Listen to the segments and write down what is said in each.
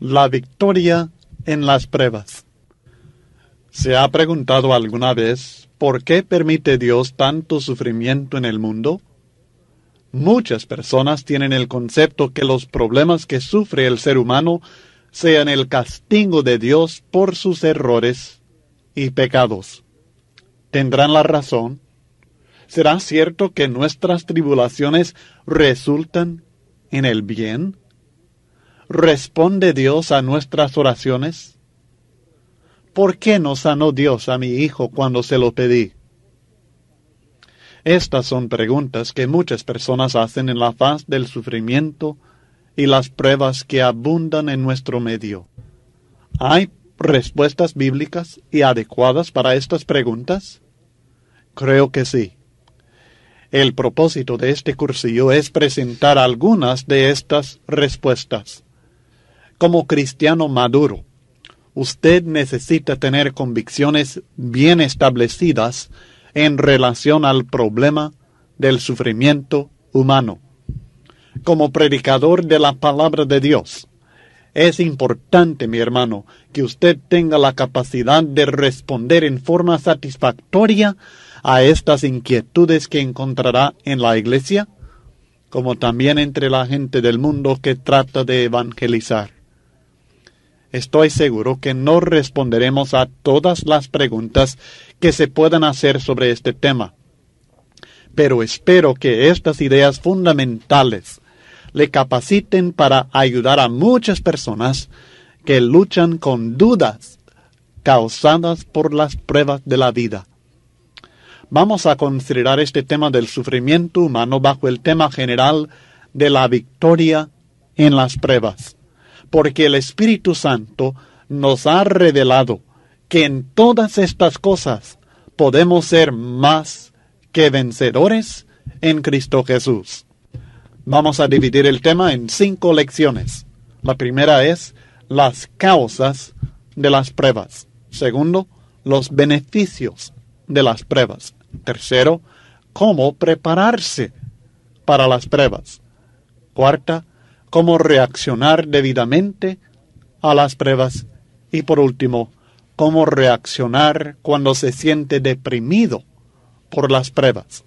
la victoria en las pruebas. ¿Se ha preguntado alguna vez por qué permite Dios tanto sufrimiento en el mundo? Muchas personas tienen el concepto que los problemas que sufre el ser humano sean el castigo de Dios por sus errores y pecados. ¿Tendrán la razón? ¿Será cierto que nuestras tribulaciones resultan en el bien? ¿Responde Dios a nuestras oraciones? ¿Por qué no sanó Dios a mi hijo cuando se lo pedí? Estas son preguntas que muchas personas hacen en la faz del sufrimiento y las pruebas que abundan en nuestro medio. ¿Hay respuestas bíblicas y adecuadas para estas preguntas? Creo que sí. El propósito de este cursillo es presentar algunas de estas respuestas. Como cristiano maduro, usted necesita tener convicciones bien establecidas en relación al problema del sufrimiento humano. Como predicador de la palabra de Dios, es importante, mi hermano, que usted tenga la capacidad de responder en forma satisfactoria a estas inquietudes que encontrará en la iglesia, como también entre la gente del mundo que trata de evangelizar. Estoy seguro que no responderemos a todas las preguntas que se puedan hacer sobre este tema, pero espero que estas ideas fundamentales le capaciten para ayudar a muchas personas que luchan con dudas causadas por las pruebas de la vida. Vamos a considerar este tema del sufrimiento humano bajo el tema general de la victoria en las pruebas porque el Espíritu Santo nos ha revelado que en todas estas cosas podemos ser más que vencedores en Cristo Jesús. Vamos a dividir el tema en cinco lecciones. La primera es las causas de las pruebas. Segundo, los beneficios de las pruebas. Tercero, cómo prepararse para las pruebas. Cuarta, cómo reaccionar debidamente a las pruebas y por último, cómo reaccionar cuando se siente deprimido por las pruebas.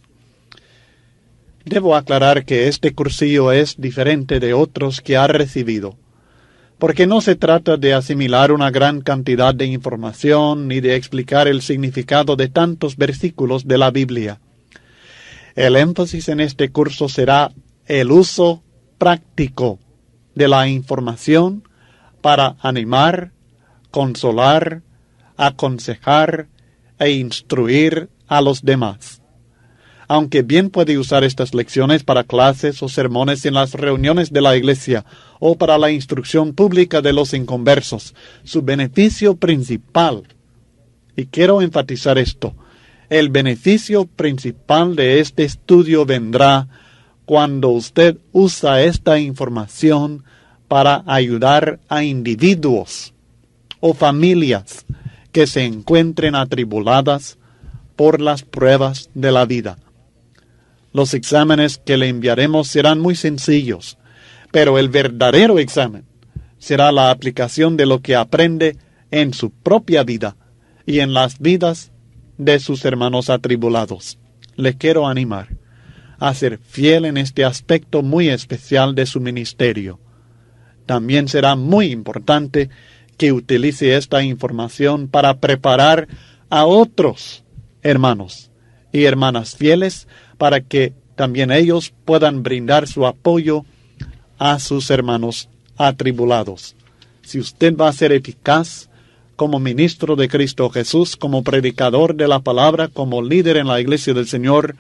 Debo aclarar que este cursillo es diferente de otros que ha recibido, porque no se trata de asimilar una gran cantidad de información ni de explicar el significado de tantos versículos de la Biblia. El énfasis en este curso será el uso práctico de la información para animar, consolar, aconsejar e instruir a los demás. Aunque bien puede usar estas lecciones para clases o sermones en las reuniones de la iglesia o para la instrucción pública de los inconversos, su beneficio principal, y quiero enfatizar esto, el beneficio principal de este estudio vendrá cuando usted usa esta información para ayudar a individuos o familias que se encuentren atribuladas por las pruebas de la vida. Los exámenes que le enviaremos serán muy sencillos, pero el verdadero examen será la aplicación de lo que aprende en su propia vida y en las vidas de sus hermanos atribulados. Les quiero animar a ser fiel en este aspecto muy especial de su ministerio. También será muy importante que utilice esta información para preparar a otros hermanos y hermanas fieles para que también ellos puedan brindar su apoyo a sus hermanos atribulados. Si usted va a ser eficaz como ministro de Cristo Jesús, como predicador de la palabra, como líder en la iglesia del Señor,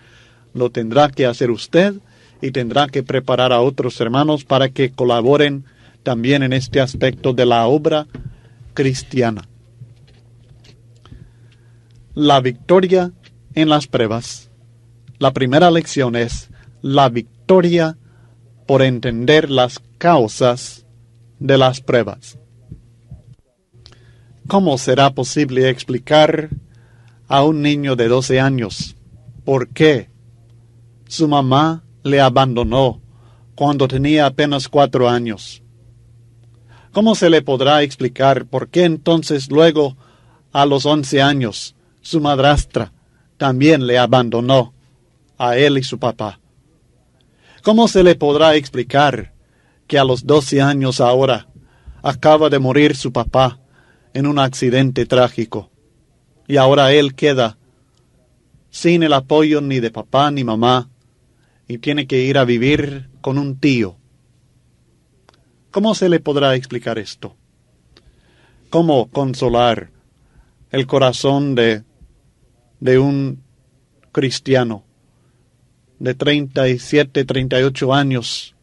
lo tendrá que hacer usted y tendrá que preparar a otros hermanos para que colaboren también en este aspecto de la obra cristiana. La victoria en las pruebas. La primera lección es la victoria por entender las causas de las pruebas. ¿Cómo será posible explicar a un niño de 12 años por qué su mamá le abandonó cuando tenía apenas cuatro años. ¿Cómo se le podrá explicar por qué entonces luego, a los once años, su madrastra también le abandonó a él y su papá? ¿Cómo se le podrá explicar que a los doce años ahora acaba de morir su papá en un accidente trágico y ahora él queda sin el apoyo ni de papá ni mamá y tiene que ir a vivir con un tío. ¿Cómo se le podrá explicar esto? ¿Cómo consolar el corazón de, de un cristiano de 37, 38 años,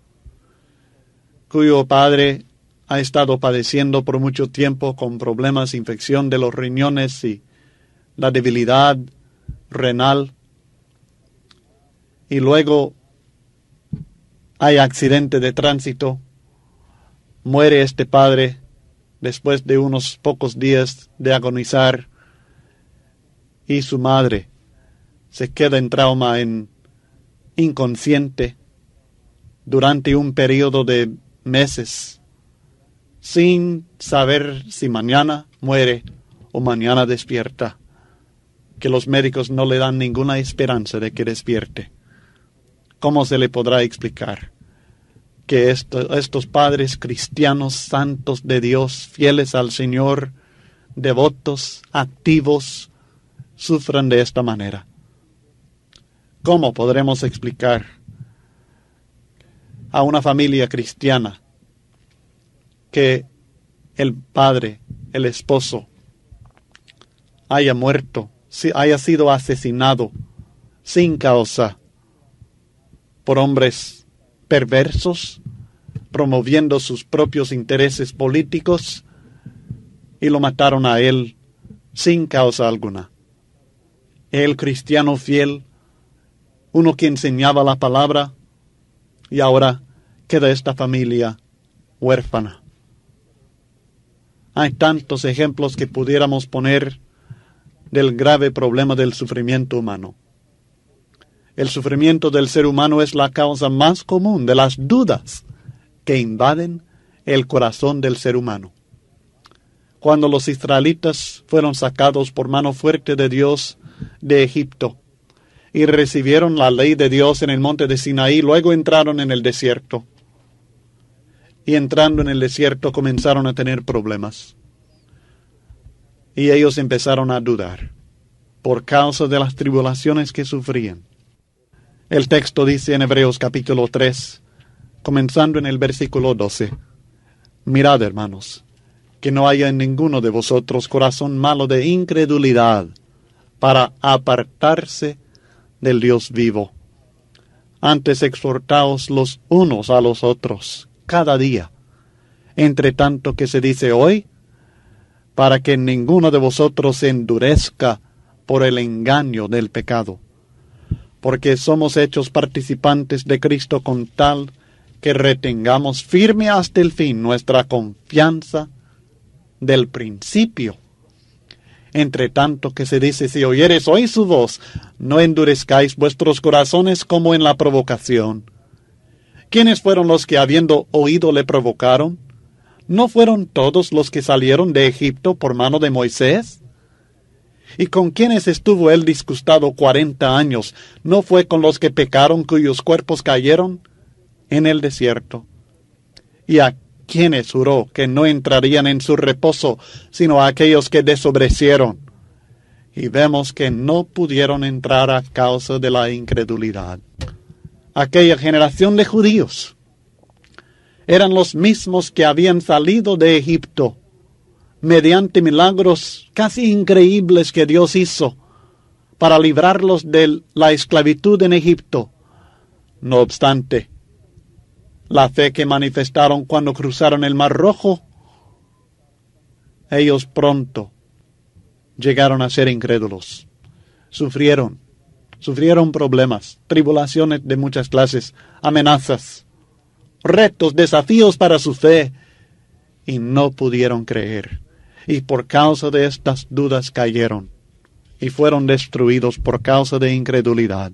cuyo padre ha estado padeciendo por mucho tiempo con problemas, infección de los riñones y la debilidad renal, y luego hay accidente de tránsito, muere este padre después de unos pocos días de agonizar y su madre se queda en trauma, en inconsciente, durante un periodo de meses, sin saber si mañana muere o mañana despierta, que los médicos no le dan ninguna esperanza de que despierte. ¿Cómo se le podrá explicar que estos padres cristianos, santos de Dios, fieles al Señor, devotos, activos, sufran de esta manera? ¿Cómo podremos explicar a una familia cristiana que el padre, el esposo, haya muerto, haya sido asesinado sin causa por hombres perversos, promoviendo sus propios intereses políticos, y lo mataron a él sin causa alguna. El cristiano fiel, uno que enseñaba la palabra, y ahora queda esta familia huérfana. Hay tantos ejemplos que pudiéramos poner del grave problema del sufrimiento humano el sufrimiento del ser humano es la causa más común de las dudas que invaden el corazón del ser humano. Cuando los israelitas fueron sacados por mano fuerte de Dios de Egipto y recibieron la ley de Dios en el monte de Sinaí, luego entraron en el desierto. Y entrando en el desierto comenzaron a tener problemas. Y ellos empezaron a dudar por causa de las tribulaciones que sufrían. El texto dice en Hebreos capítulo 3, comenzando en el versículo 12, Mirad, hermanos, que no haya en ninguno de vosotros corazón malo de incredulidad para apartarse del Dios vivo. Antes exhortaos los unos a los otros cada día, entre tanto que se dice hoy, para que ninguno de vosotros se endurezca por el engaño del pecado porque somos hechos participantes de Cristo con tal que retengamos firme hasta el fin nuestra confianza del principio. Entre tanto que se dice, si oyeres hoy su voz, no endurezcáis vuestros corazones como en la provocación. ¿Quiénes fueron los que habiendo oído le provocaron? ¿No fueron todos los que salieron de Egipto por mano de Moisés? ¿Y con quienes estuvo él disgustado cuarenta años? ¿No fue con los que pecaron cuyos cuerpos cayeron en el desierto? ¿Y a quienes juró que no entrarían en su reposo, sino a aquellos que desobrecieron? Y vemos que no pudieron entrar a causa de la incredulidad. Aquella generación de judíos eran los mismos que habían salido de Egipto mediante milagros casi increíbles que Dios hizo para librarlos de la esclavitud en Egipto. No obstante, la fe que manifestaron cuando cruzaron el Mar Rojo, ellos pronto llegaron a ser incrédulos. Sufrieron, sufrieron problemas, tribulaciones de muchas clases, amenazas, retos, desafíos para su fe, y no pudieron creer y por causa de estas dudas cayeron y fueron destruidos por causa de incredulidad.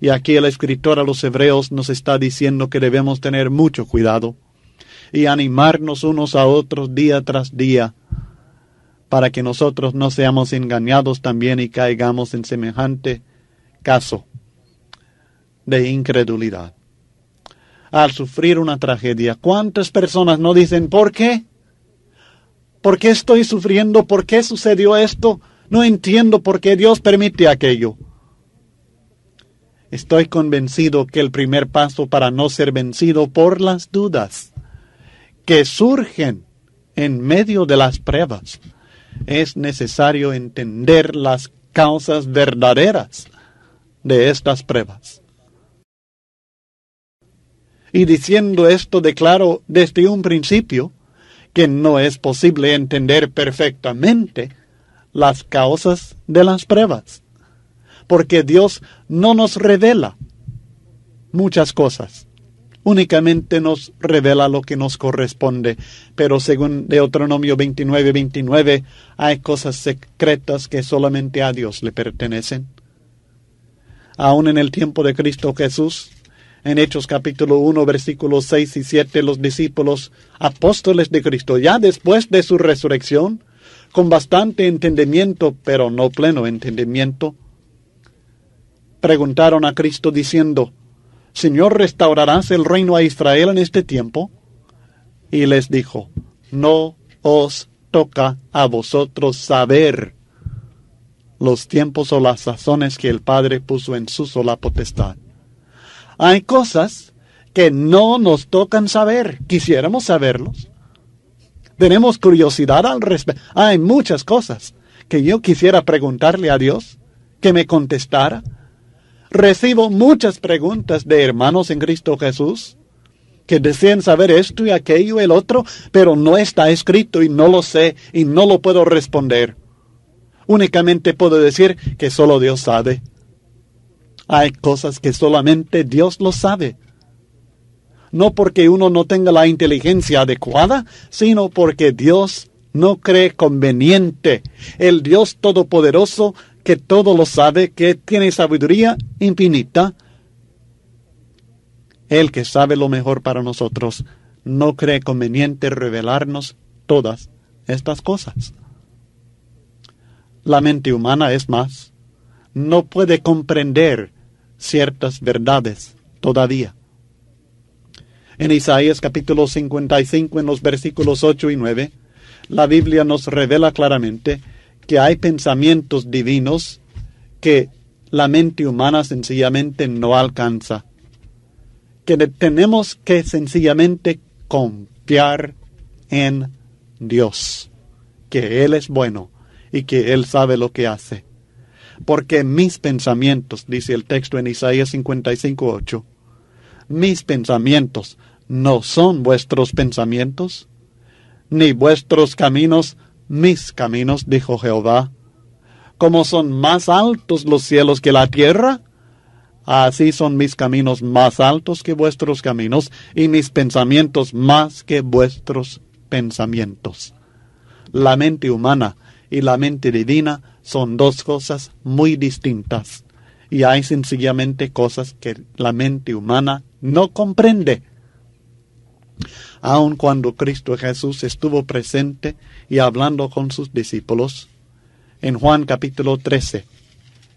Y aquí el escritor a los hebreos nos está diciendo que debemos tener mucho cuidado y animarnos unos a otros día tras día para que nosotros no seamos engañados también y caigamos en semejante caso de incredulidad. Al sufrir una tragedia, ¿cuántas personas no dicen por qué? ¿Por qué estoy sufriendo? ¿Por qué sucedió esto? No entiendo por qué Dios permite aquello. Estoy convencido que el primer paso para no ser vencido por las dudas que surgen en medio de las pruebas es necesario entender las causas verdaderas de estas pruebas. Y diciendo esto declaro desde un principio que no es posible entender perfectamente las causas de las pruebas, porque Dios no nos revela muchas cosas, únicamente nos revela lo que nos corresponde, pero según Deuteronomio 29, 29, hay cosas secretas que solamente a Dios le pertenecen. Aún en el tiempo de Cristo Jesús, en Hechos capítulo 1, versículos 6 y 7, los discípulos apóstoles de Cristo ya después de su resurrección, con bastante entendimiento, pero no pleno entendimiento, preguntaron a Cristo diciendo, Señor, ¿restaurarás el reino a Israel en este tiempo? Y les dijo, no os toca a vosotros saber los tiempos o las sazones que el Padre puso en su sola potestad. Hay cosas que no nos tocan saber. Quisiéramos saberlos. Tenemos curiosidad al respecto. Ah, hay muchas cosas que yo quisiera preguntarle a Dios, que me contestara. Recibo muchas preguntas de hermanos en Cristo Jesús que desean saber esto y aquello y el otro, pero no está escrito y no lo sé y no lo puedo responder. Únicamente puedo decir que solo Dios sabe. Hay cosas que solamente Dios lo sabe no porque uno no tenga la inteligencia adecuada, sino porque Dios no cree conveniente. El Dios Todopoderoso, que todo lo sabe, que tiene sabiduría infinita, el que sabe lo mejor para nosotros, no cree conveniente revelarnos todas estas cosas. La mente humana es más, no puede comprender ciertas verdades todavía en Isaías capítulo 55 en los versículos 8 y 9, la Biblia nos revela claramente que hay pensamientos divinos que la mente humana sencillamente no alcanza, que tenemos que sencillamente confiar en Dios, que Él es bueno y que Él sabe lo que hace. Porque mis pensamientos, dice el texto en Isaías 55 8, mis pensamientos no son vuestros pensamientos, ni vuestros caminos mis caminos, dijo Jehová. Como son más altos los cielos que la tierra, así son mis caminos más altos que vuestros caminos, y mis pensamientos más que vuestros pensamientos. La mente humana y la mente divina son dos cosas muy distintas, y hay sencillamente cosas que la mente humana no comprende Aun cuando Cristo Jesús estuvo presente y hablando con sus discípulos, en Juan capítulo 13,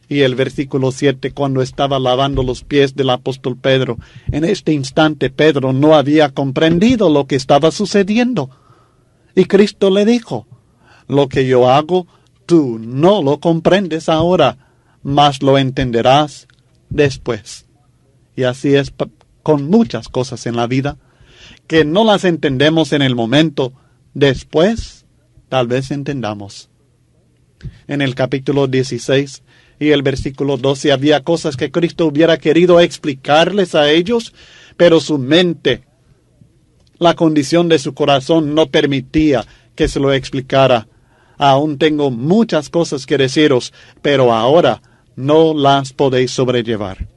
y el versículo 7 cuando estaba lavando los pies del apóstol Pedro. En este instante Pedro no había comprendido lo que estaba sucediendo. Y Cristo le dijo, lo que yo hago, tú no lo comprendes ahora, mas lo entenderás después. Y así es con muchas cosas en la vida que no las entendemos en el momento, después tal vez entendamos. En el capítulo 16 y el versículo 12 había cosas que Cristo hubiera querido explicarles a ellos, pero su mente, la condición de su corazón no permitía que se lo explicara. Aún tengo muchas cosas que deciros, pero ahora no las podéis sobrellevar.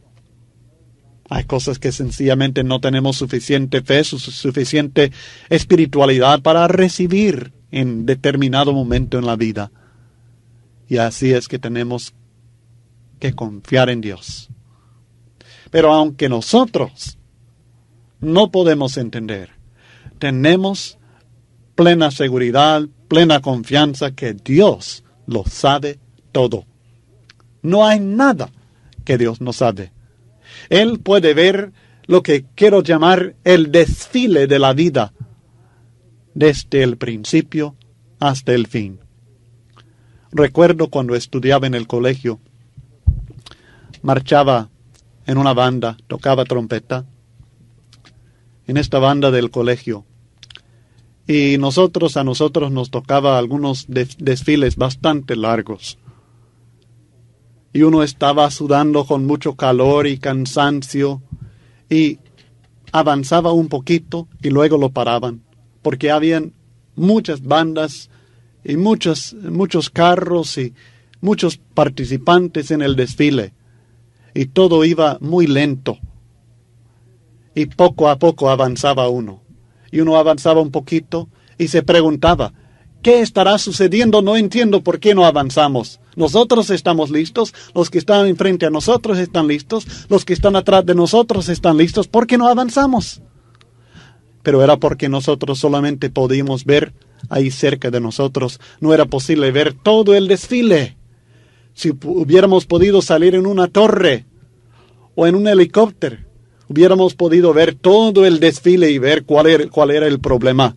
Hay cosas que sencillamente no tenemos suficiente fe, suficiente espiritualidad para recibir en determinado momento en la vida. Y así es que tenemos que confiar en Dios. Pero aunque nosotros no podemos entender, tenemos plena seguridad, plena confianza que Dios lo sabe todo. No hay nada que Dios no sabe. Él puede ver lo que quiero llamar el desfile de la vida, desde el principio hasta el fin. Recuerdo cuando estudiaba en el colegio, marchaba en una banda, tocaba trompeta, en esta banda del colegio. Y nosotros, a nosotros nos tocaba algunos desfiles bastante largos y uno estaba sudando con mucho calor y cansancio y avanzaba un poquito y luego lo paraban porque habían muchas bandas y muchos, muchos carros y muchos participantes en el desfile y todo iba muy lento y poco a poco avanzaba uno y uno avanzaba un poquito y se preguntaba ¿qué estará sucediendo? no entiendo por qué no avanzamos nosotros estamos listos, los que están enfrente a nosotros están listos, los que están atrás de nosotros están listos, porque no avanzamos. Pero era porque nosotros solamente podíamos ver ahí cerca de nosotros, no era posible ver todo el desfile. Si hubiéramos podido salir en una torre o en un helicóptero, hubiéramos podido ver todo el desfile y ver cuál era, cuál era el problema.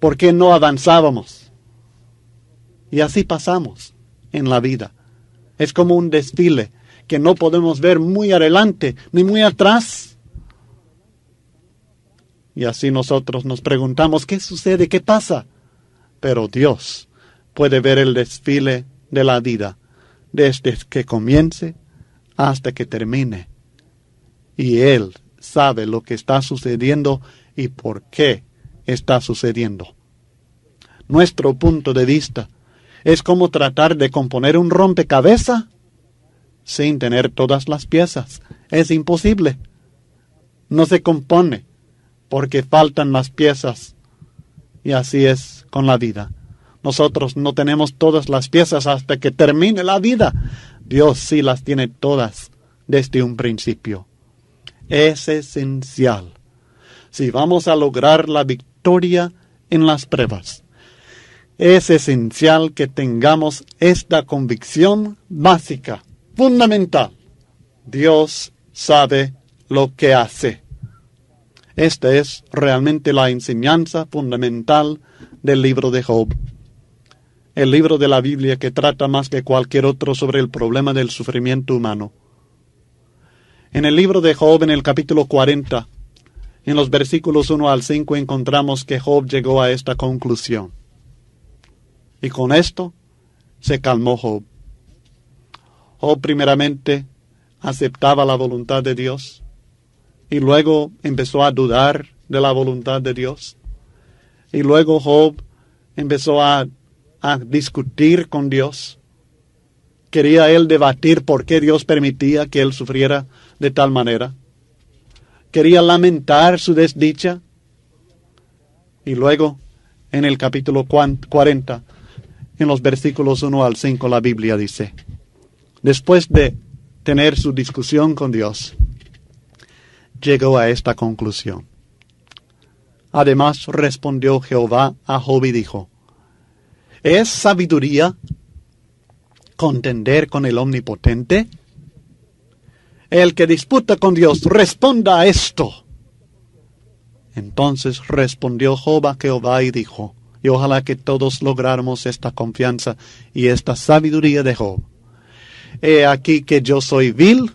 ¿Por qué no avanzábamos? Y así pasamos en la vida. Es como un desfile que no podemos ver muy adelante ni muy atrás. Y así nosotros nos preguntamos, ¿qué sucede? ¿Qué pasa? Pero Dios puede ver el desfile de la vida desde que comience hasta que termine. Y Él sabe lo que está sucediendo y por qué está sucediendo. Nuestro punto de vista es como tratar de componer un rompecabezas sin tener todas las piezas. Es imposible. No se compone porque faltan las piezas. Y así es con la vida. Nosotros no tenemos todas las piezas hasta que termine la vida. Dios sí las tiene todas desde un principio. Es esencial si vamos a lograr la victoria en las pruebas es esencial que tengamos esta convicción básica, fundamental. Dios sabe lo que hace. Esta es realmente la enseñanza fundamental del libro de Job. El libro de la Biblia que trata más que cualquier otro sobre el problema del sufrimiento humano. En el libro de Job, en el capítulo 40, en los versículos 1 al 5, encontramos que Job llegó a esta conclusión. Y con esto se calmó Job. Job primeramente aceptaba la voluntad de Dios y luego empezó a dudar de la voluntad de Dios. Y luego Job empezó a, discutir con Dios. Quería él debatir por qué Dios permitía que él sufriera de tal manera. Quería lamentar su desdicha. Y luego, en el capítulo 40, en los versículos 1 al 5 la Biblia dice, después de tener su discusión con Dios, llegó a esta conclusión. Además respondió Jehová a Job y dijo, ¿es sabiduría contender con el omnipotente? El que disputa con Dios, responda a esto. Entonces respondió Job a Jehová y dijo, y ojalá que todos lográramos esta confianza y esta sabiduría de Job. He aquí que yo soy vil.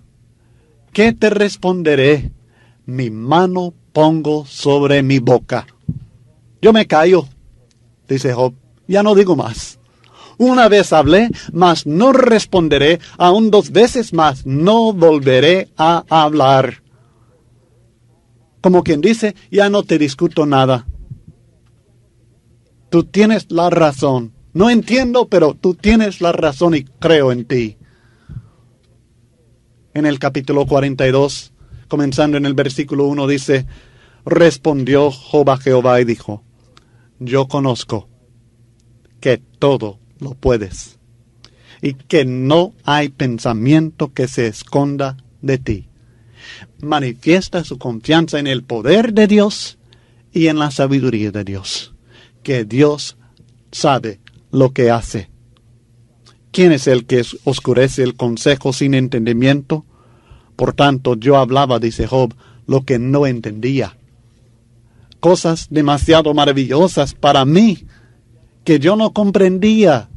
¿Qué te responderé? Mi mano pongo sobre mi boca. Yo me callo, dice Job. Ya no digo más. Una vez hablé, mas no responderé. Aún dos veces más no volveré a hablar. Como quien dice, ya no te discuto nada tú tienes la razón. No entiendo, pero tú tienes la razón y creo en ti. En el capítulo 42, comenzando en el versículo 1, dice, respondió jehová Jehová y dijo, yo conozco que todo lo puedes y que no hay pensamiento que se esconda de ti. Manifiesta su confianza en el poder de Dios y en la sabiduría de Dios que Dios sabe lo que hace. ¿Quién es el que oscurece el consejo sin entendimiento? Por tanto, yo hablaba, dice Job, lo que no entendía. Cosas demasiado maravillosas para mí que yo no comprendía.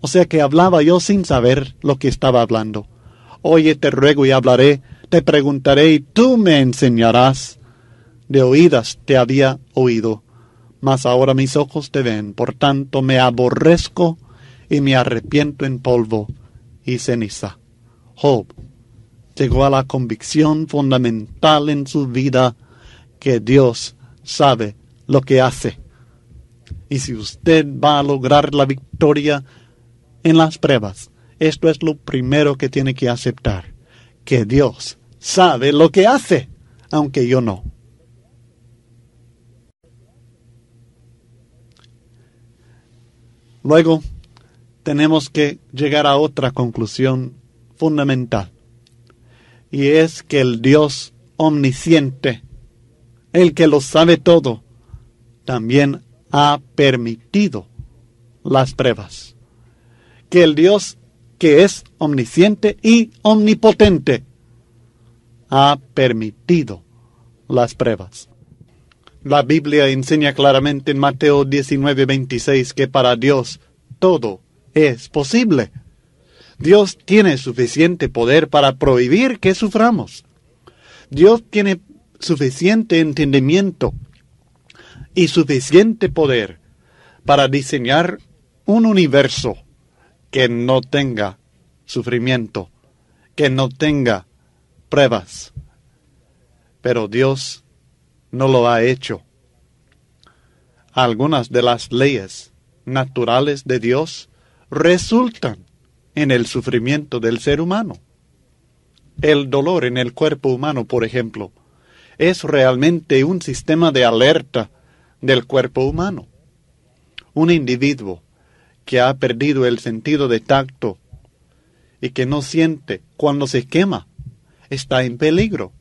O sea que hablaba yo sin saber lo que estaba hablando. Oye, te ruego y hablaré, te preguntaré y tú me enseñarás. De oídas te había oído, mas ahora mis ojos te ven, por tanto me aborrezco y me arrepiento en polvo y ceniza. Job llegó a la convicción fundamental en su vida que Dios sabe lo que hace. Y si usted va a lograr la victoria en las pruebas, esto es lo primero que tiene que aceptar, que Dios sabe lo que hace, aunque yo no. Luego, tenemos que llegar a otra conclusión fundamental, y es que el Dios omnisciente, el que lo sabe todo, también ha permitido las pruebas. Que el Dios que es omnisciente y omnipotente ha permitido las pruebas. La Biblia enseña claramente en Mateo 19:26 que para Dios todo es posible. Dios tiene suficiente poder para prohibir que suframos. Dios tiene suficiente entendimiento y suficiente poder para diseñar un universo que no tenga sufrimiento, que no tenga pruebas. Pero Dios no lo ha hecho. Algunas de las leyes naturales de Dios resultan en el sufrimiento del ser humano. El dolor en el cuerpo humano, por ejemplo, es realmente un sistema de alerta del cuerpo humano. Un individuo que ha perdido el sentido de tacto y que no siente cuando se quema está en peligro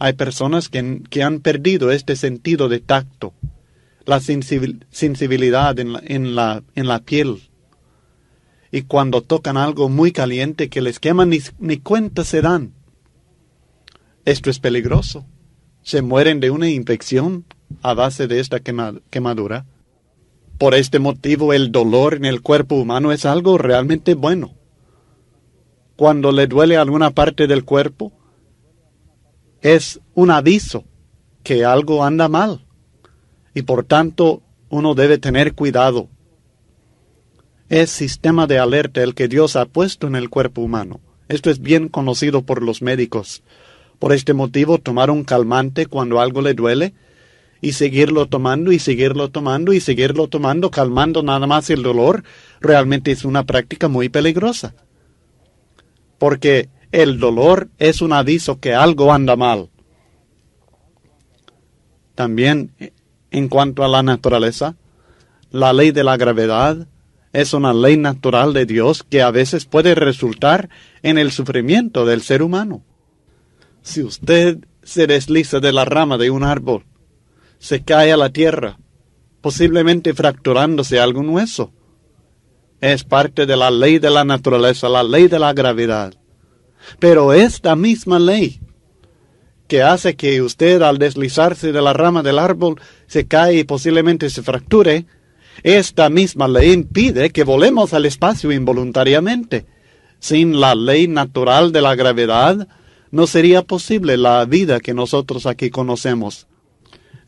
hay personas que, han perdido este sentido de tacto, la sensibilidad en la, piel. Y cuando tocan algo muy caliente que les quema, ni, ni cuenta se dan. Esto es peligroso. Se mueren de una infección a base de esta quemadura. Por este motivo el dolor en el cuerpo humano es algo realmente bueno. Cuando le duele alguna parte del cuerpo, es un aviso que algo anda mal y por tanto uno debe tener cuidado. Es sistema de alerta el que Dios ha puesto en el cuerpo humano. Esto es bien conocido por los médicos. Por este motivo, tomar un calmante cuando algo le duele y seguirlo tomando y seguirlo tomando y seguirlo tomando, calmando nada más el dolor, realmente es una práctica muy peligrosa. Porque el dolor es un aviso que algo anda mal. También en cuanto a la naturaleza, la ley de la gravedad es una ley natural de Dios que a veces puede resultar en el sufrimiento del ser humano. Si usted se desliza de la rama de un árbol, se cae a la tierra, posiblemente fracturándose algún hueso. Es parte de la ley de la naturaleza, la ley de la gravedad. Pero esta misma ley que hace que usted al deslizarse de la rama del árbol se cae y posiblemente se fracture, esta misma ley impide que volemos al espacio involuntariamente. Sin la ley natural de la gravedad, no sería posible la vida que nosotros aquí conocemos.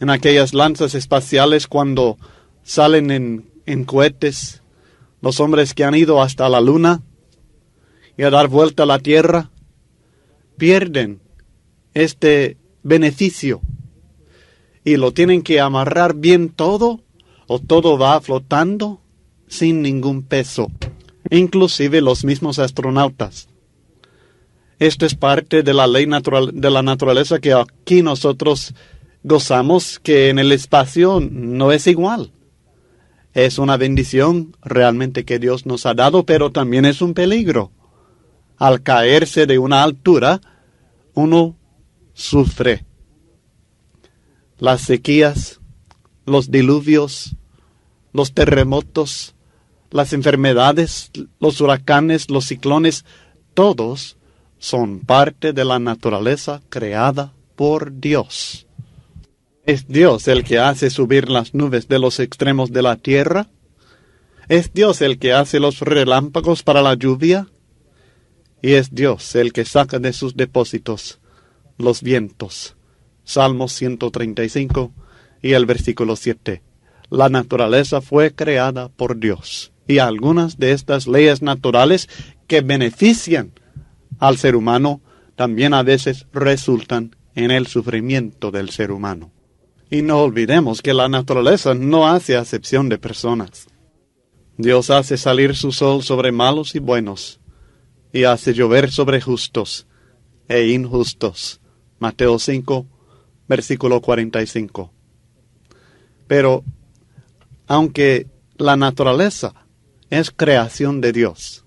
En aquellas lanzas espaciales cuando salen en, en cohetes, los hombres que han ido hasta la luna, y a dar vuelta a la tierra, pierden este beneficio y lo tienen que amarrar bien todo o todo va flotando sin ningún peso, inclusive los mismos astronautas. Esto es parte de la ley natural, de la naturaleza que aquí nosotros gozamos, que en el espacio no es igual. Es una bendición realmente que Dios nos ha dado, pero también es un peligro al caerse de una altura, uno sufre. Las sequías, los diluvios, los terremotos, las enfermedades, los huracanes, los ciclones, todos son parte de la naturaleza creada por Dios. ¿Es Dios el que hace subir las nubes de los extremos de la tierra? ¿Es Dios el que hace los relámpagos para la lluvia? y es Dios el que saca de sus depósitos los vientos. Salmo 135 y el versículo 7. La naturaleza fue creada por Dios y algunas de estas leyes naturales que benefician al ser humano también a veces resultan en el sufrimiento del ser humano. Y no olvidemos que la naturaleza no hace acepción de personas. Dios hace salir su sol sobre malos y buenos, y hace llover sobre justos e injustos. Mateo 5, versículo 45. Pero, aunque la naturaleza es creación de Dios,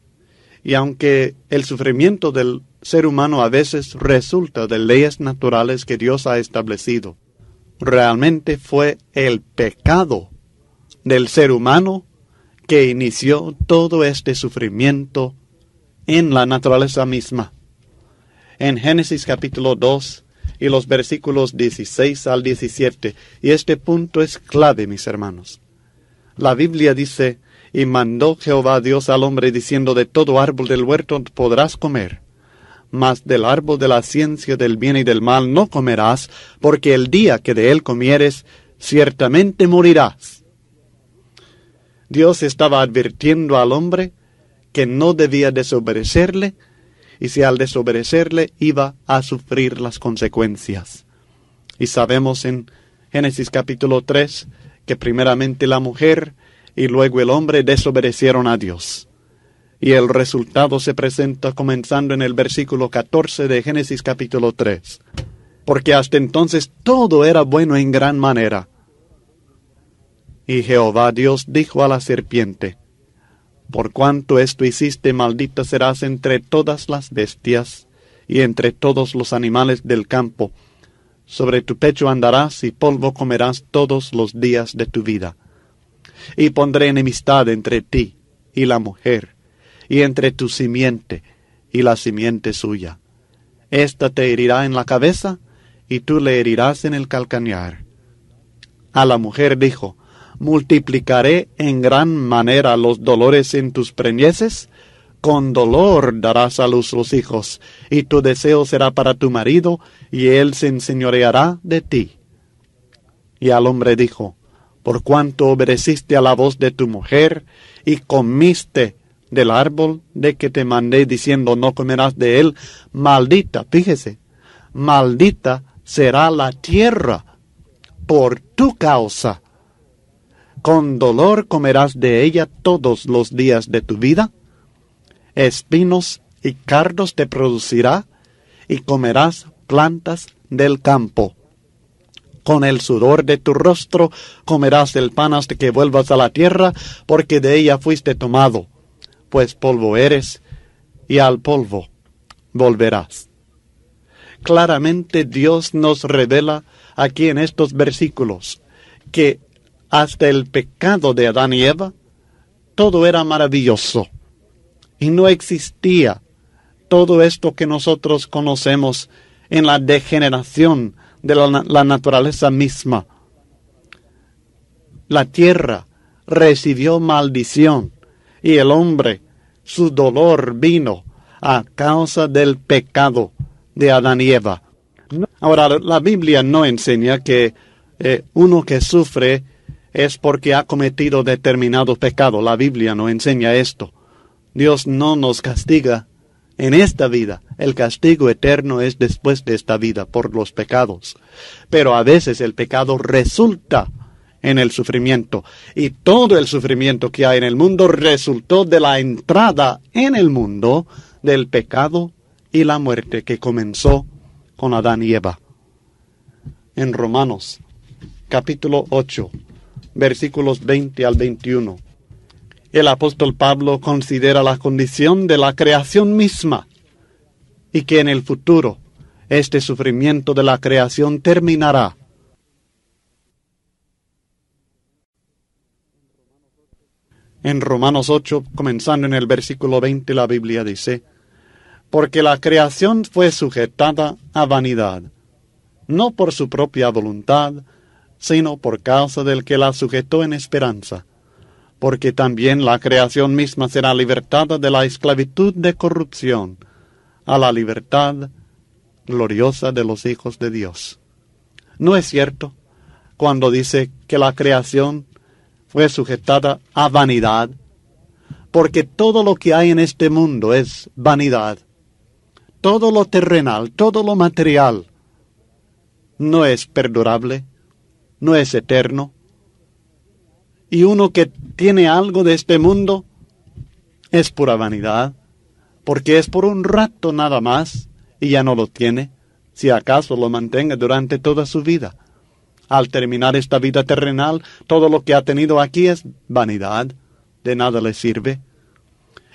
y aunque el sufrimiento del ser humano a veces resulta de leyes naturales que Dios ha establecido, realmente fue el pecado del ser humano que inició todo este sufrimiento en la naturaleza misma. En Génesis capítulo 2 y los versículos 16 al 17, y este punto es clave, mis hermanos. La Biblia dice, y mandó Jehová Dios al hombre diciendo, de todo árbol del huerto podrás comer, mas del árbol de la ciencia del bien y del mal no comerás, porque el día que de él comieres, ciertamente morirás. Dios estaba advirtiendo al hombre que no debía desobedecerle y si al desobedecerle iba a sufrir las consecuencias. Y sabemos en Génesis capítulo 3 que primeramente la mujer y luego el hombre desobedecieron a Dios. Y el resultado se presenta comenzando en el versículo 14 de Génesis capítulo 3. Porque hasta entonces todo era bueno en gran manera. Y Jehová Dios dijo a la serpiente, por cuanto esto hiciste, maldita serás entre todas las bestias y entre todos los animales del campo. Sobre tu pecho andarás y polvo comerás todos los días de tu vida. Y pondré enemistad entre ti y la mujer, y entre tu simiente y la simiente suya. Esta te herirá en la cabeza, y tú le herirás en el calcañar. A la mujer dijo, multiplicaré en gran manera los dolores en tus preñeces, con dolor darás a luz los hijos, y tu deseo será para tu marido, y él se enseñoreará de ti. Y al hombre dijo, por cuanto obedeciste a la voz de tu mujer, y comiste del árbol de que te mandé diciendo no comerás de él, maldita, fíjese, maldita será la tierra por tu causa con dolor comerás de ella todos los días de tu vida, espinos y cardos te producirá, y comerás plantas del campo. Con el sudor de tu rostro comerás el pan hasta que vuelvas a la tierra, porque de ella fuiste tomado, pues polvo eres, y al polvo volverás. Claramente Dios nos revela aquí en estos versículos que hasta el pecado de Adán y Eva, todo era maravilloso y no existía todo esto que nosotros conocemos en la degeneración de la, naturaleza misma. La tierra recibió maldición y el hombre, su dolor vino a causa del pecado de Adán y Eva. Ahora, la Biblia no enseña que eh, uno que sufre es porque ha cometido determinado pecado. La Biblia no enseña esto. Dios no nos castiga en esta vida. El castigo eterno es después de esta vida por los pecados. Pero a veces el pecado resulta en el sufrimiento. Y todo el sufrimiento que hay en el mundo resultó de la entrada en el mundo del pecado y la muerte que comenzó con Adán y Eva. En Romanos capítulo 8 versículos 20 al 21. El apóstol Pablo considera la condición de la creación misma y que en el futuro este sufrimiento de la creación terminará. En Romanos 8, comenzando en el versículo 20, la Biblia dice, Porque la creación fue sujetada a vanidad, no por su propia voluntad, sino por causa del que la sujetó en esperanza, porque también la creación misma será libertada de la esclavitud de corrupción a la libertad gloriosa de los hijos de Dios. No es cierto cuando dice que la creación fue sujetada a vanidad, porque todo lo que hay en este mundo es vanidad. Todo lo terrenal, todo lo material, no es perdurable no es eterno. Y uno que tiene algo de este mundo es pura vanidad, porque es por un rato nada más y ya no lo tiene, si acaso lo mantenga durante toda su vida. Al terminar esta vida terrenal, todo lo que ha tenido aquí es vanidad, de nada le sirve.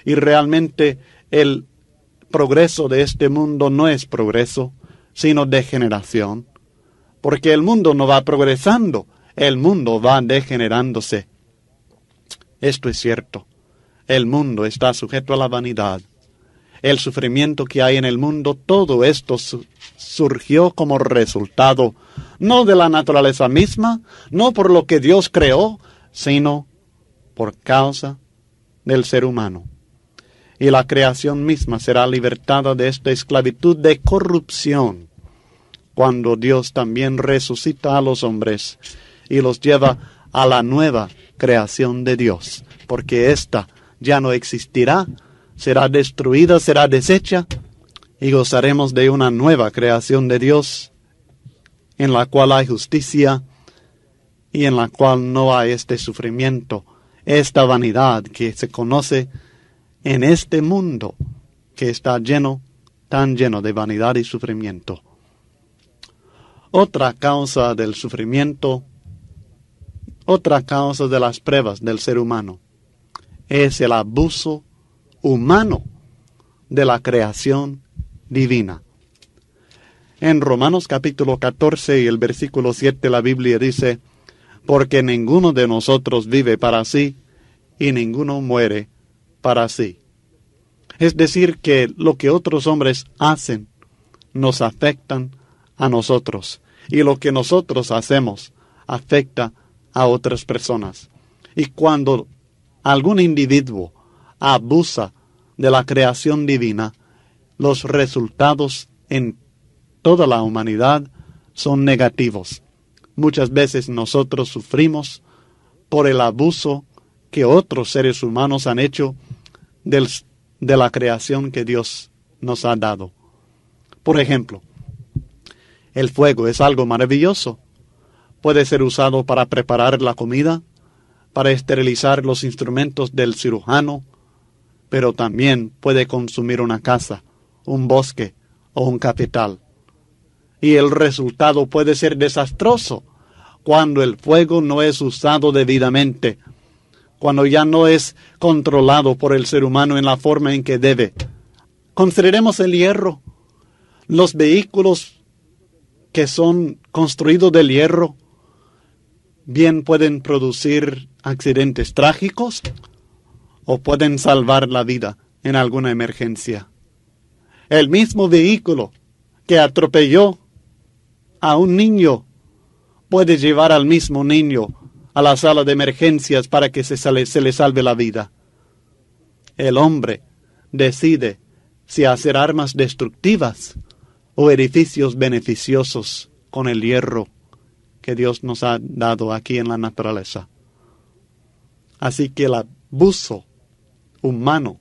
Y realmente el progreso de este mundo no es progreso, sino degeneración porque el mundo no va progresando, el mundo va degenerándose. Esto es cierto. El mundo está sujeto a la vanidad. El sufrimiento que hay en el mundo, todo esto surgió como resultado, no de la naturaleza misma, no por lo que Dios creó, sino por causa del ser humano. Y la creación misma será libertada de esta esclavitud de corrupción cuando Dios también resucita a los hombres y los lleva a la nueva creación de Dios, porque ésta ya no existirá, será destruida, será deshecha, y gozaremos de una nueva creación de Dios, en la cual hay justicia y en la cual no hay este sufrimiento, esta vanidad que se conoce en este mundo que está lleno, tan lleno de vanidad y sufrimiento otra causa del sufrimiento, otra causa de las pruebas del ser humano, es el abuso humano de la creación divina. En Romanos capítulo 14 y el versículo 7 la Biblia dice, porque ninguno de nosotros vive para sí y ninguno muere para sí. Es decir, que lo que otros hombres hacen nos afectan a nosotros y lo que nosotros hacemos afecta a otras personas. Y cuando algún individuo abusa de la creación divina, los resultados en toda la humanidad son negativos. Muchas veces nosotros sufrimos por el abuso que otros seres humanos han hecho de la creación que Dios nos ha dado. Por ejemplo, el fuego es algo maravilloso. Puede ser usado para preparar la comida, para esterilizar los instrumentos del cirujano, pero también puede consumir una casa, un bosque o un capital. Y el resultado puede ser desastroso cuando el fuego no es usado debidamente, cuando ya no es controlado por el ser humano en la forma en que debe. Consideremos el hierro. Los vehículos que son construidos de hierro bien pueden producir accidentes trágicos o pueden salvar la vida en alguna emergencia. El mismo vehículo que atropelló a un niño puede llevar al mismo niño a la sala de emergencias para que se le salve la vida. El hombre decide si hacer armas destructivas o edificios beneficiosos con el hierro que Dios nos ha dado aquí en la naturaleza. Así que el abuso humano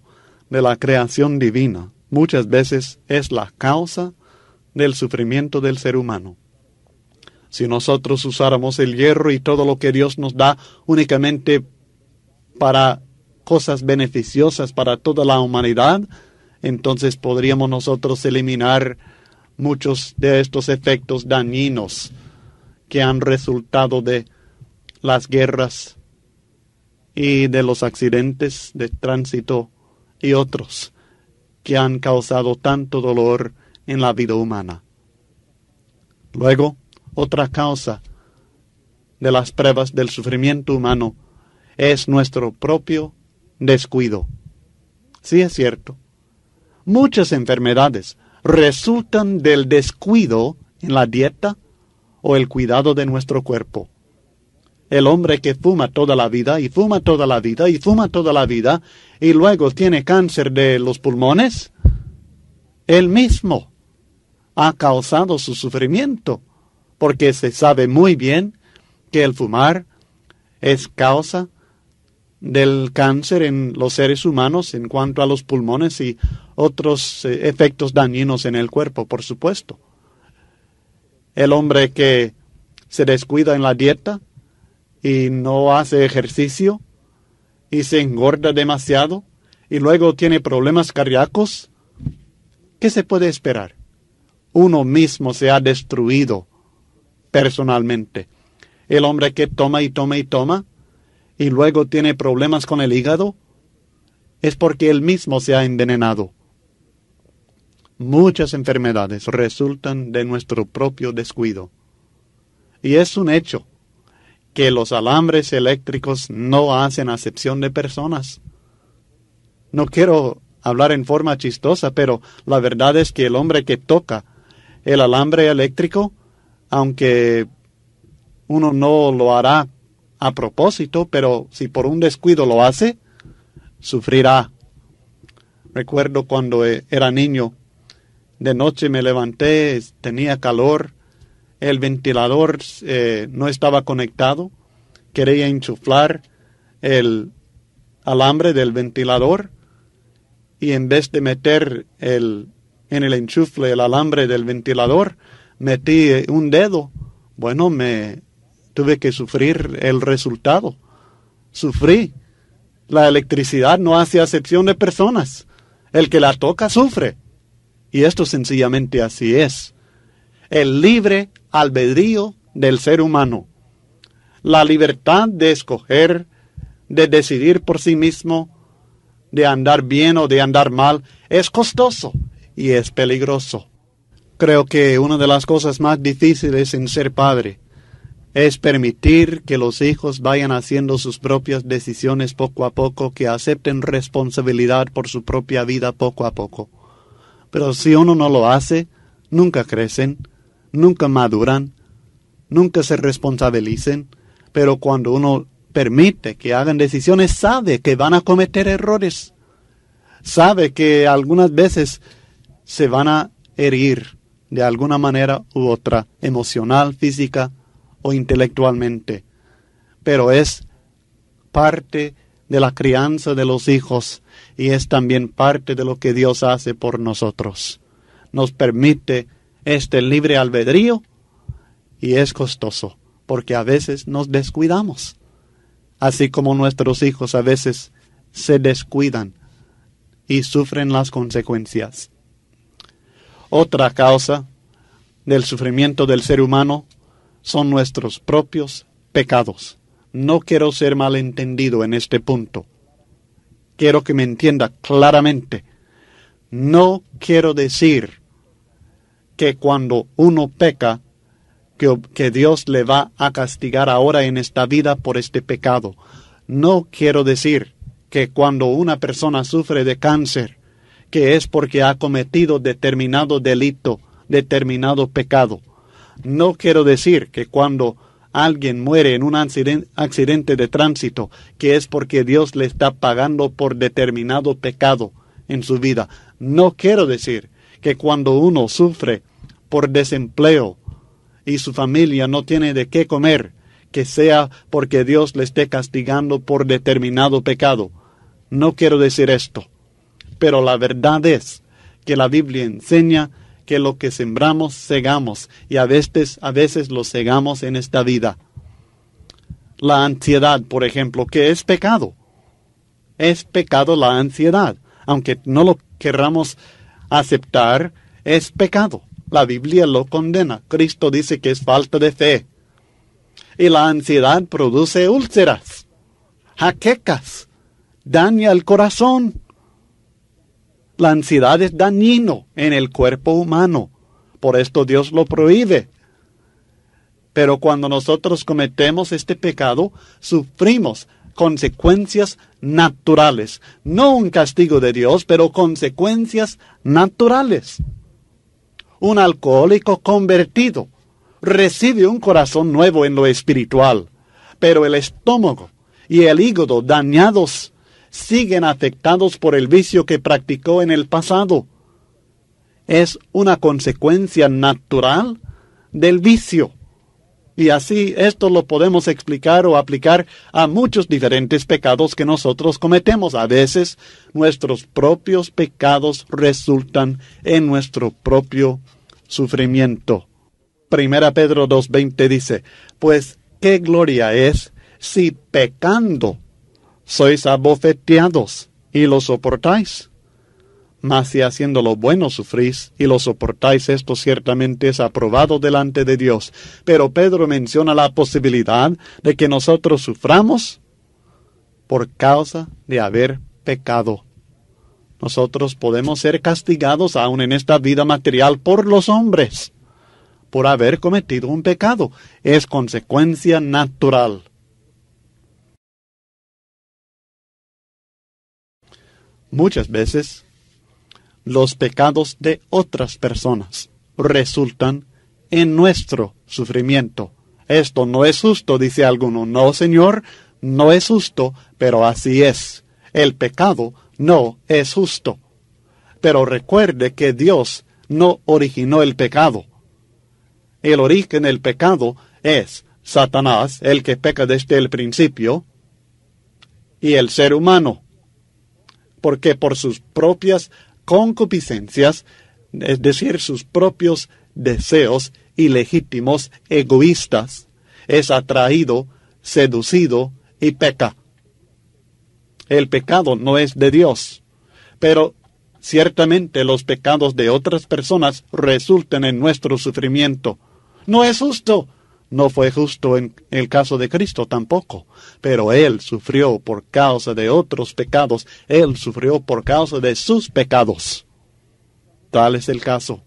de la creación divina muchas veces es la causa del sufrimiento del ser humano. Si nosotros usáramos el hierro y todo lo que Dios nos da únicamente para cosas beneficiosas para toda la humanidad, entonces podríamos nosotros eliminar muchos de estos efectos dañinos que han resultado de las guerras y de los accidentes de tránsito y otros que han causado tanto dolor en la vida humana. Luego, otra causa de las pruebas del sufrimiento humano es nuestro propio descuido. Sí es cierto. Muchas enfermedades resultan del descuido en la dieta o el cuidado de nuestro cuerpo. El hombre que fuma toda la vida y fuma toda la vida y fuma toda la vida y luego tiene cáncer de los pulmones, él mismo ha causado su sufrimiento, porque se sabe muy bien que el fumar es causa del cáncer en los seres humanos en cuanto a los pulmones y otros eh, efectos dañinos en el cuerpo, por supuesto. El hombre que se descuida en la dieta y no hace ejercicio y se engorda demasiado y luego tiene problemas cardíacos, ¿qué se puede esperar? Uno mismo se ha destruido personalmente. El hombre que toma y toma y toma y luego tiene problemas con el hígado, es porque él mismo se ha envenenado. Muchas enfermedades resultan de nuestro propio descuido. Y es un hecho que los alambres eléctricos no hacen acepción de personas. No quiero hablar en forma chistosa, pero la verdad es que el hombre que toca el alambre eléctrico, aunque uno no lo hará a propósito, pero si por un descuido lo hace, sufrirá. Recuerdo cuando eh, era niño, de noche me levanté, tenía calor, el ventilador eh, no estaba conectado, quería enchuflar el alambre del ventilador y en vez de meter el, en el enchufle el alambre del ventilador, metí eh, un dedo. Bueno, me tuve que sufrir el resultado. Sufrí. La electricidad no hace acepción de personas. El que la toca sufre. Y esto sencillamente así es. El libre albedrío del ser humano. La libertad de escoger, de decidir por sí mismo, de andar bien o de andar mal, es costoso y es peligroso. Creo que una de las cosas más difíciles en ser padre es permitir que los hijos vayan haciendo sus propias decisiones poco a poco, que acepten responsabilidad por su propia vida poco a poco. Pero si uno no lo hace, nunca crecen, nunca maduran, nunca se responsabilicen, pero cuando uno permite que hagan decisiones, sabe que van a cometer errores, sabe que algunas veces se van a herir de alguna manera u otra, emocional, física, intelectualmente, pero es parte de la crianza de los hijos y es también parte de lo que Dios hace por nosotros. Nos permite este libre albedrío y es costoso porque a veces nos descuidamos, así como nuestros hijos a veces se descuidan y sufren las consecuencias. Otra causa del sufrimiento del ser humano son nuestros propios pecados. No quiero ser malentendido en este punto. Quiero que me entienda claramente. No quiero decir que cuando uno peca, que, Dios le va a castigar ahora en esta vida por este pecado. No quiero decir que cuando una persona sufre de cáncer, que es porque ha cometido determinado delito, determinado pecado. No quiero decir que cuando alguien muere en un accidente de tránsito, que es porque Dios le está pagando por determinado pecado en su vida. No quiero decir que cuando uno sufre por desempleo y su familia no tiene de qué comer, que sea porque Dios le esté castigando por determinado pecado. No quiero decir esto. Pero la verdad es que la Biblia enseña que lo que sembramos, segamos, y a veces, a veces lo segamos en esta vida. La ansiedad, por ejemplo, que es pecado. Es pecado la ansiedad. Aunque no lo querramos aceptar, es pecado. La Biblia lo condena. Cristo dice que es falta de fe. Y la ansiedad produce úlceras, jaquecas, daña el corazón. La ansiedad es dañino en el cuerpo humano. Por esto Dios lo prohíbe. Pero cuando nosotros cometemos este pecado, sufrimos consecuencias naturales. No un castigo de Dios, pero consecuencias naturales. Un alcohólico convertido recibe un corazón nuevo en lo espiritual, pero el estómago y el hígado dañados siguen afectados por el vicio que practicó en el pasado. Es una consecuencia natural del vicio. Y así esto lo podemos explicar o aplicar a muchos diferentes pecados que nosotros cometemos. A veces nuestros propios pecados resultan en nuestro propio sufrimiento. Primera Pedro 2.20 dice, pues qué gloria es si pecando sois abofeteados y lo soportáis. Mas si haciendo lo bueno sufrís y lo soportáis, esto ciertamente es aprobado delante de Dios. Pero Pedro menciona la posibilidad de que nosotros suframos por causa de haber pecado. Nosotros podemos ser castigados aún en esta vida material por los hombres, por haber cometido un pecado. Es consecuencia natural. Muchas veces los pecados de otras personas resultan en nuestro sufrimiento. Esto no es justo, dice alguno. No, Señor, no es justo, pero así es. El pecado no es justo. Pero recuerde que Dios no originó el pecado. El origen del pecado es Satanás, el que peca desde el principio, y el ser humano porque por sus propias concupiscencias, es decir, sus propios deseos ilegítimos, egoístas, es atraído, seducido y peca. El pecado no es de Dios, pero ciertamente los pecados de otras personas resultan en nuestro sufrimiento. No es justo no fue justo en el caso de Cristo tampoco, pero Él sufrió por causa de otros pecados, Él sufrió por causa de sus pecados. Tal es el caso.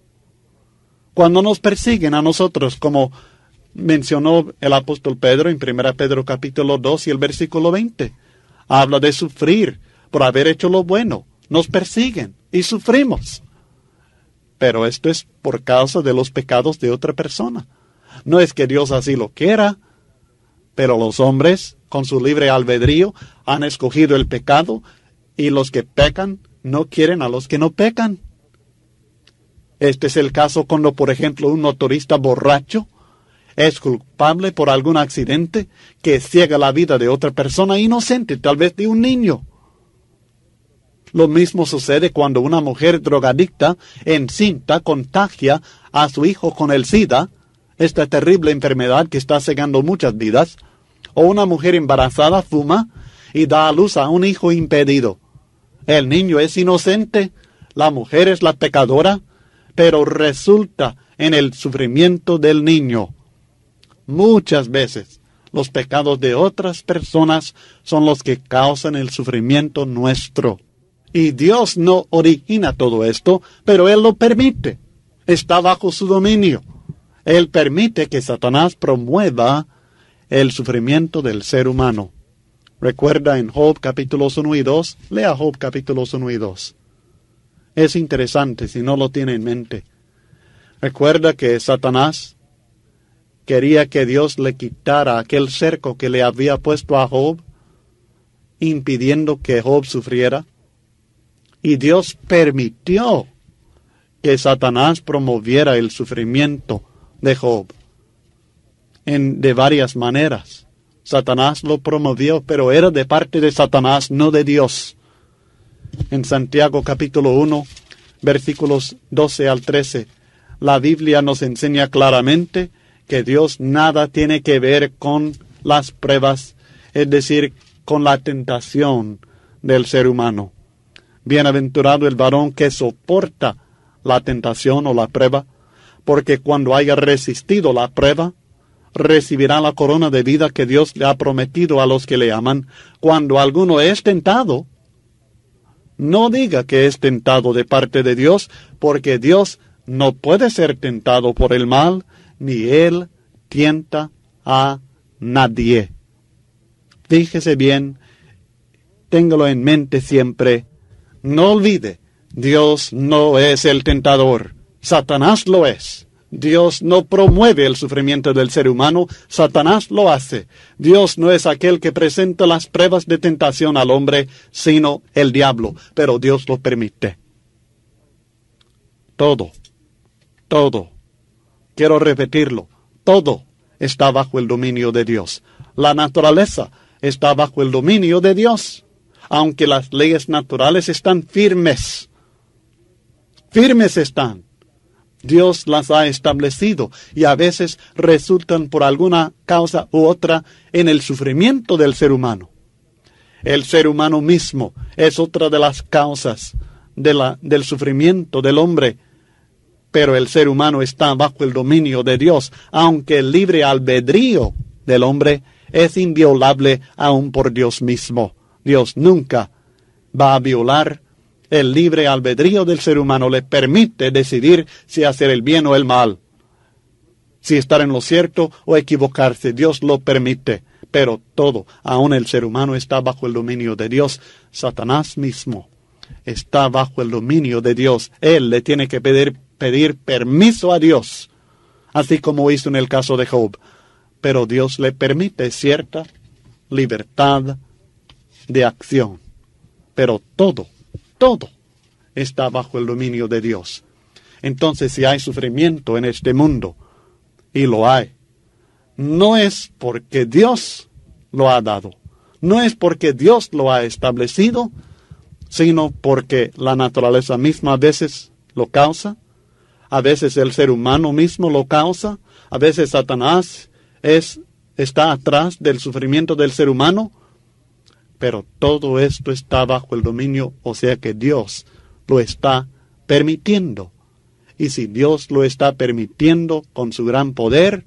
Cuando nos persiguen a nosotros, como mencionó el apóstol Pedro en 1 Pedro capítulo 2 y el versículo 20, habla de sufrir por haber hecho lo bueno. Nos persiguen y sufrimos. Pero esto es por causa de los pecados de otra persona no es que Dios así lo quiera, pero los hombres, con su libre albedrío, han escogido el pecado y los que pecan no quieren a los que no pecan. Este es el caso cuando, por ejemplo, un motorista borracho es culpable por algún accidente que ciega la vida de otra persona inocente, tal vez de un niño. Lo mismo sucede cuando una mujer drogadicta encinta, contagia a su hijo con el SIDA esta terrible enfermedad que está cegando muchas vidas, o una mujer embarazada fuma y da a luz a un hijo impedido. El niño es inocente, la mujer es la pecadora, pero resulta en el sufrimiento del niño. Muchas veces los pecados de otras personas son los que causan el sufrimiento nuestro. Y Dios no origina todo esto, pero Él lo permite. Está bajo su dominio. Él permite que Satanás promueva el sufrimiento del ser humano. Recuerda en Job capítulos 1 y 2, lea Job capítulos 1 y 2. Es interesante si no lo tiene en mente. Recuerda que Satanás quería que Dios le quitara aquel cerco que le había puesto a Job, impidiendo que Job sufriera. Y Dios permitió que Satanás promoviera el sufrimiento de en, de varias maneras. Satanás lo promovió, pero era de parte de Satanás, no de Dios. En Santiago capítulo 1, versículos 12 al 13, la Biblia nos enseña claramente que Dios nada tiene que ver con las pruebas, es decir, con la tentación del ser humano. Bienaventurado el varón que soporta la tentación o la prueba, porque cuando haya resistido la prueba, recibirá la corona de vida que Dios le ha prometido a los que le aman. Cuando alguno es tentado, no diga que es tentado de parte de Dios, porque Dios no puede ser tentado por el mal, ni Él tienta a nadie. Fíjese bien, téngalo en mente siempre. No olvide, Dios no es el tentador. Satanás lo es. Dios no promueve el sufrimiento del ser humano, Satanás lo hace. Dios no es aquel que presenta las pruebas de tentación al hombre, sino el diablo, pero Dios lo permite. Todo, todo, quiero repetirlo, todo está bajo el dominio de Dios. La naturaleza está bajo el dominio de Dios, aunque las leyes naturales están firmes. Firmes están Dios las ha establecido y a veces resultan por alguna causa u otra en el sufrimiento del ser humano. El ser humano mismo es otra de las causas de la, del sufrimiento del hombre, pero el ser humano está bajo el dominio de Dios, aunque el libre albedrío del hombre es inviolable aún por Dios mismo. Dios nunca va a violar el libre albedrío del ser humano le permite decidir si hacer el bien o el mal, si estar en lo cierto o equivocarse. Dios lo permite. Pero todo, aun el ser humano está bajo el dominio de Dios. Satanás mismo está bajo el dominio de Dios. Él le tiene que pedir, pedir permiso a Dios, así como hizo en el caso de Job. Pero Dios le permite cierta libertad de acción. Pero todo todo está bajo el dominio de Dios. Entonces, si hay sufrimiento en este mundo, y lo hay, no es porque Dios lo ha dado, no es porque Dios lo ha establecido, sino porque la naturaleza misma a veces lo causa, a veces el ser humano mismo lo causa, a veces Satanás es, está atrás del sufrimiento del ser humano, pero todo esto está bajo el dominio, o sea que Dios lo está permitiendo. Y si Dios lo está permitiendo con su gran poder,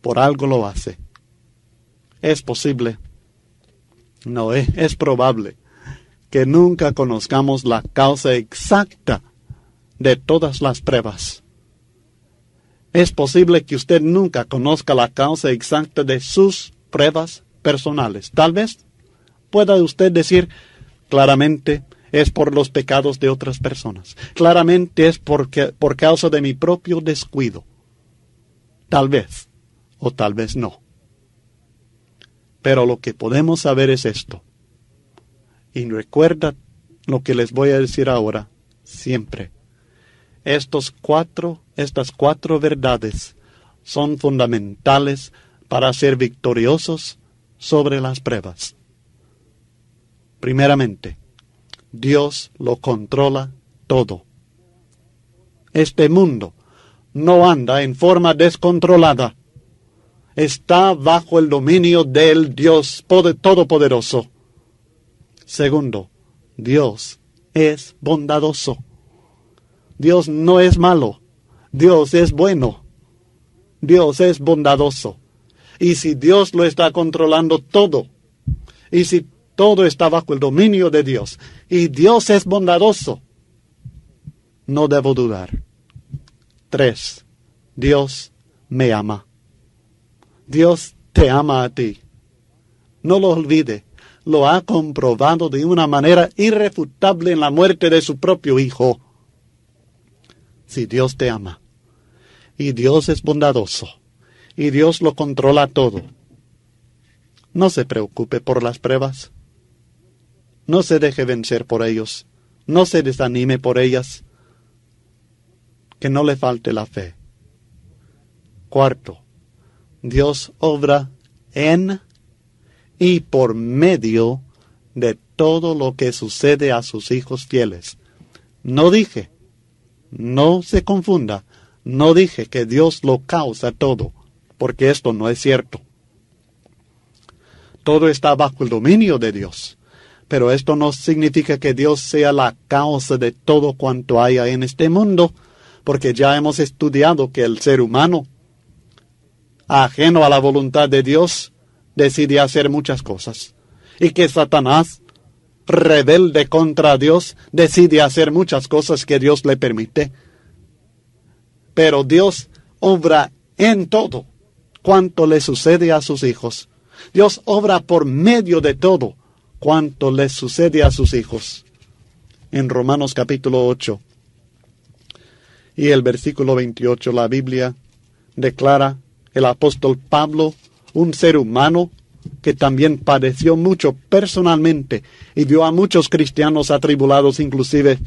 por algo lo hace. Es posible, no es, es probable que nunca conozcamos la causa exacta de todas las pruebas. Es posible que usted nunca conozca la causa exacta de sus pruebas personales. Tal vez pueda usted decir claramente es por los pecados de otras personas. Claramente es porque, por causa de mi propio descuido. Tal vez o tal vez no. Pero lo que podemos saber es esto. Y recuerda lo que les voy a decir ahora, siempre. Estos cuatro, estas cuatro verdades son fundamentales para ser victoriosos sobre las pruebas. Primeramente, Dios lo controla todo. Este mundo no anda en forma descontrolada. Está bajo el dominio del Dios Todopoderoso. Segundo, Dios es bondadoso. Dios no es malo. Dios es bueno. Dios es bondadoso. Y si Dios lo está controlando todo, y si todo está bajo el dominio de Dios, y Dios es bondadoso, no debo dudar. Tres, Dios me ama. Dios te ama a ti. No lo olvide, lo ha comprobado de una manera irrefutable en la muerte de su propio Hijo. Si Dios te ama y Dios es bondadoso, y Dios lo controla todo. No se preocupe por las pruebas. No se deje vencer por ellos. No se desanime por ellas. Que no le falte la fe. Cuarto, Dios obra en y por medio de todo lo que sucede a sus hijos fieles. No dije, no se confunda, no dije que Dios lo causa todo porque esto no es cierto. Todo está bajo el dominio de Dios, pero esto no significa que Dios sea la causa de todo cuanto haya en este mundo, porque ya hemos estudiado que el ser humano, ajeno a la voluntad de Dios, decide hacer muchas cosas, y que Satanás, rebelde contra Dios, decide hacer muchas cosas que Dios le permite. Pero Dios obra en todo cuánto le sucede a sus hijos. Dios obra por medio de todo cuanto le sucede a sus hijos. En Romanos capítulo 8 y el versículo 28 la Biblia declara el apóstol Pablo, un ser humano que también padeció mucho personalmente y vio a muchos cristianos atribulados, inclusive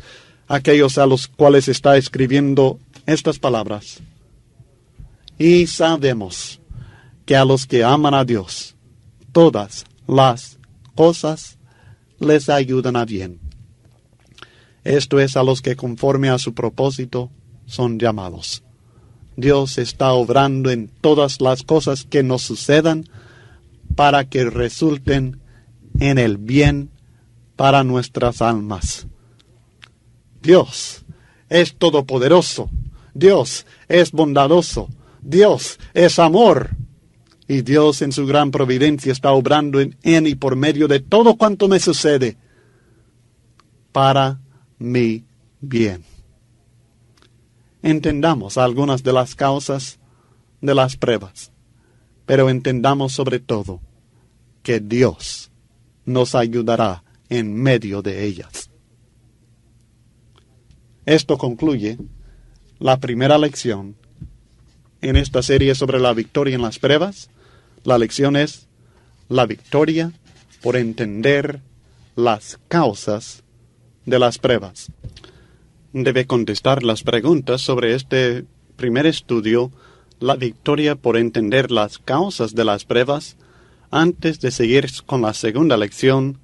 aquellos a los cuales está escribiendo estas palabras. Y sabemos que a los que aman a Dios, todas las cosas les ayudan a bien. Esto es a los que conforme a su propósito son llamados. Dios está obrando en todas las cosas que nos sucedan para que resulten en el bien para nuestras almas. Dios es todopoderoso. Dios es bondadoso. Dios es amor. Y Dios en su gran providencia está obrando en, y por medio de todo cuanto me sucede para mi bien. Entendamos algunas de las causas de las pruebas, pero entendamos sobre todo que Dios nos ayudará en medio de ellas. Esto concluye la primera lección en esta serie sobre la victoria en las pruebas la lección es la victoria por entender las causas de las pruebas. Debe contestar las preguntas sobre este primer estudio, la victoria por entender las causas de las pruebas, antes de seguir con la segunda lección,